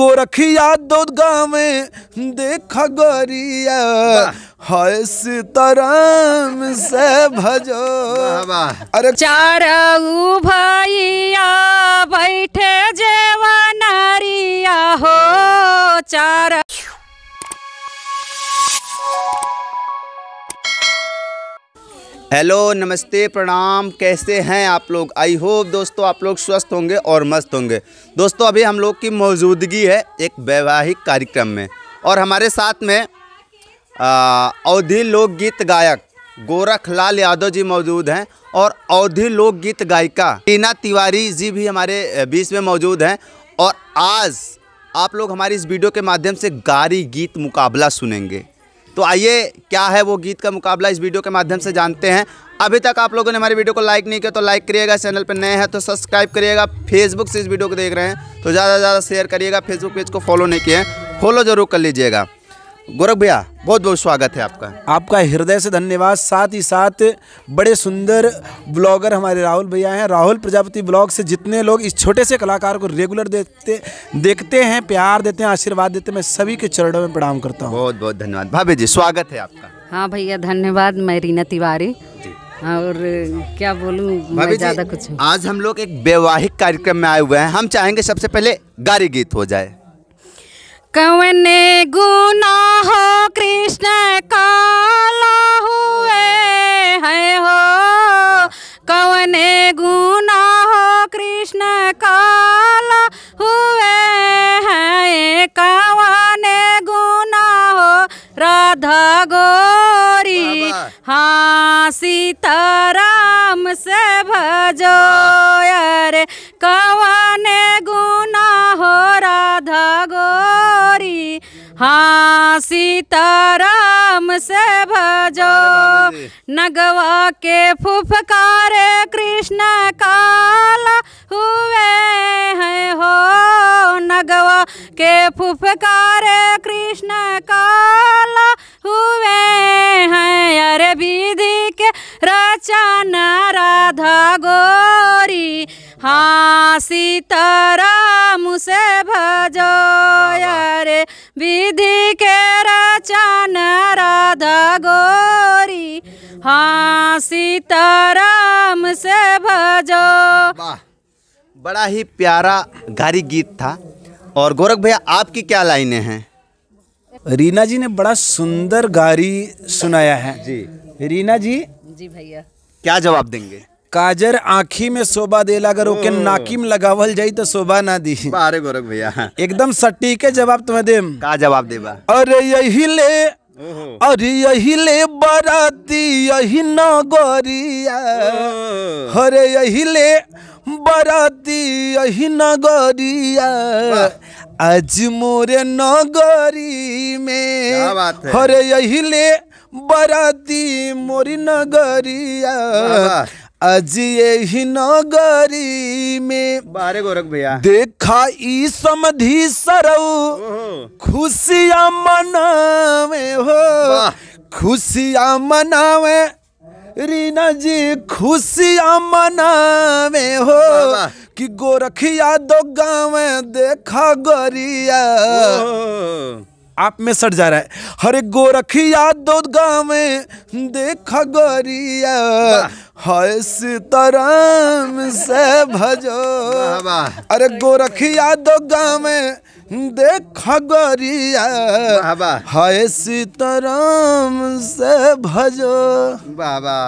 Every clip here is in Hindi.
गोरखिया दो में देखा गोरिया हाय सीताराम से भजो अरे चार भैया बैठे जे हेलो नमस्ते प्रणाम कैसे हैं आप लोग आई होप दोस्तों आप लोग स्वस्थ होंगे और मस्त होंगे दोस्तों अभी हम लोग की मौजूदगी है एक वैवाहिक कार्यक्रम में और हमारे साथ में अवधि लोकगीत गायक गोरख लाल यादव जी मौजूद हैं और अवधि लोकगीत गायिका टीना तिवारी जी भी हमारे बीच में मौजूद हैं और आज आप लोग हमारी इस वीडियो के माध्यम से गारी गीत मुकाबला सुनेंगे तो आइए क्या है वो गीत का मुकाबला इस वीडियो के माध्यम से जानते हैं अभी तक आप लोगों ने हमारी वीडियो को लाइक नहीं किया तो लाइक करिएगा चैनल पर नए हैं तो सब्सक्राइब करिएगा फेसबुक से इस वीडियो को देख रहे हैं तो ज़्यादा से ज़्यादा शेयर करिएगा फेसबुक पेज को फॉलो नहीं किए फॉलो जरूर कर लीजिएगा गोरख भैया बहुत बहुत स्वागत है आपका आपका हृदय से धन्यवाद साथ ही साथ बड़े सुंदर ब्लॉगर हमारे राहुल भैया हैं राहुल प्रजापति ब्लॉग से जितने लोग इस छोटे से कलाकार को रेगुलर देखते देखते हैं प्यार देते हैं आशीर्वाद देते हैं मैं सभी के चरणों में प्रणाम करता हूँ बहुत बहुत धन्यवाद भाभी जी स्वागत है आपका हाँ भैया धन्यवाद मैं रीना तिवारी और क्या बोलूँ ज़्यादा कुछ आज हम लोग एक वैवाहिक कार्यक्रम में आए हुए हैं हम चाहेंगे सबसे पहले गारी गीत हो जाए कौन हो कृष्ण काला हुए है हो कौन हो कृष्ण काला हुए है कौन हो राधा गोरी हाँ सीताराम से भजो यार कौन हो राधा गोरी हाँ सीताराम से भजो नगवा के फुफकारे कृष्ण काला हुए हैं हो नगवा के फुफकारे कृष्ण काला हुए हैं अरे विधि के रचन राधा गोरी हाँ सीताराम से भजो अरे विधि के रचन राधा गोरी हाँ सीताराम से भजो बड़ा ही प्यारा गारी गीत था और गोरख भैया आपकी क्या लाइनें हैं रीना जी ने बड़ा सुंदर गारी सुनाया है जी रीना जी जी भैया क्या जवाब देंगे काजर आँखी में शोभा दे अगर ओके हम्म। नाकी में लगावल जाई तो शोभा ना दी अरे गोरख भैया एकदम सटी के जवाब तुम्हें दे का जवाब देबा अरे यही ले अरे यही ले बराती यही नगरिया अरे यही ले बराती यही नगरिया आज मोरे नगरी में अरे यही ले बराती मोरी नगरिया अजय ही नगरी में बारे गोरख भैया देखा ई समधि सरऊ खुशिया मनावे हो खुशिया मनावे रीना जी खुशिया मनावे हो कि गोरखिया दो गाँव देखा गोरिया आप में सड़ जा रहा है हरे गोरखिया दो गाँव देखा गोरिया हाय सीताराम से भजो अरे गोरखिया दो गाँव देखा गोरिया हाय सीताराम से भजो बाबा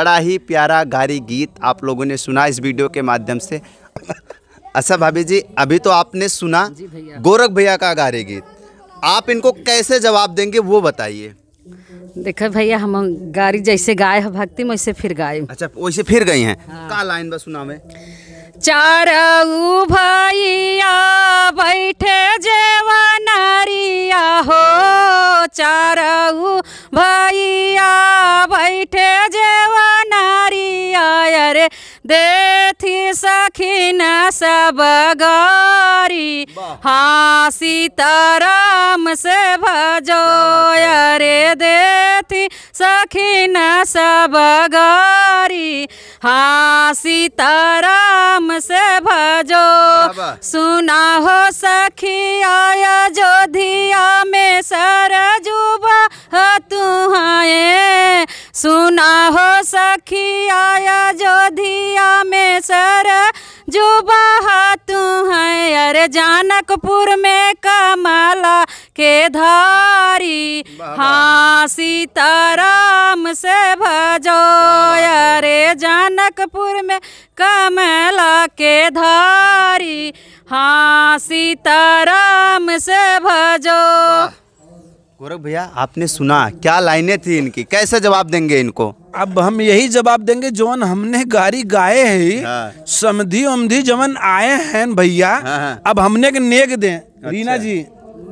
बड़ा ही प्यारा गारी गीत आप लोगों ने सुना इस वीडियो के माध्यम से अच्छा भाभी जी अभी तो आपने सुना गोरख भैया का गारी गीत आप इनको कैसे जवाब देंगे वो बताइए देखो भैया हम गाड़ी जैसे गाय है भक्ति वैसे फिर गाय अच्छा वैसे फिर गई हैं हाँ। का लाइन बस सुना में चार भैया बैठे जेवा नारिया हो चार भैया बैठे जेवा नारिया अरे देखी सखी न सब गा हरी हाँ सीताराम से भजो अरे देती सखी न सब गारी हाँ सीताराम से भजो सुना हो सखी जो धिया में सर हाँ, तू तुहाए सुना हो सखी जो धिया में सर जुबा हाँ, हैं हाँ, अरे जानकपुर में कमला के धारी हाँ सीताराम से भजो अरे जानकपुर में कमला के धारी हाँ सीताराम से भजो गोरख भैया आपने सुना क्या लाइनें थी इनकी कैसे जवाब देंगे इनको अब हम यही जवाब देंगे जोन हमने गाड़ी गाए है हाँ। समधी उमधी जमन आए हैं भैया हाँ।, हाँ। अब हमने के नेक दे अच्छा। रीना जी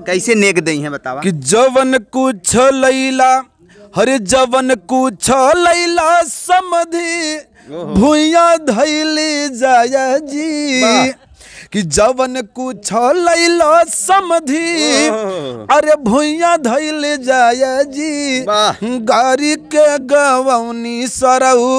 कैसे नेक दे हैं बतावा कि जवन कुछ लैला हरे जवन कुछ लैला समी भूया धैली जाया जी कि जवन कुछ लैलो समधी हाँ। अरे भुइया धैल जाय जी गारी के गवनी सरऊ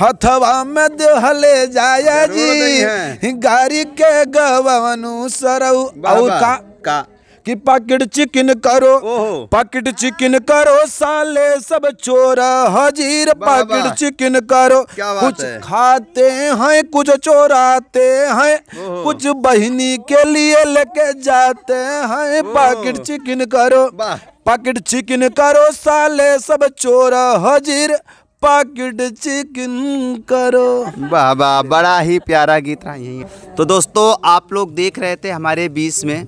हथवा में देहले जाय जी गारी के गवनु सरऊ का का कि पाकिट चिकन करो पाकिट चिकन करो साले सब चोर हाजिर पाकिट चिकन करो कुछ है? खाते हैं कुछ चोराते हैं कुछ बहनी के लिए लेके जाते हैं पाकिट चिकन करो पाकिट चिकन करो साले सब चोर हाजिर पाकिट चिकन करो बाबा बड़ा ही प्यारा गीत रहा यही तो दोस्तों आप लोग देख रहे थे हमारे बीच में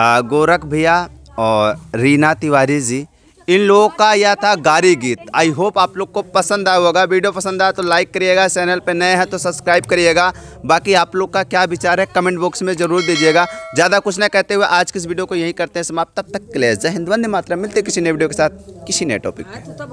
गोरख भैया और रीना तिवारी जी इन लोगों का यह था गारी गीत आई होप आप लोग को पसंद आया होगा वीडियो पसंद आया तो लाइक करिएगा चैनल पर नए हैं तो सब्सक्राइब करिएगा बाकी आप लोग का क्या विचार है कमेंट बॉक्स में जरूर दीजिएगा ज़्यादा कुछ ना कहते हुए आज किस वीडियो को यही करते हैं समाप्त तब तक के लिए जय हिंद वंदे मात्रा मिलते किसी नए वीडियो के साथ किसी नए टॉपिक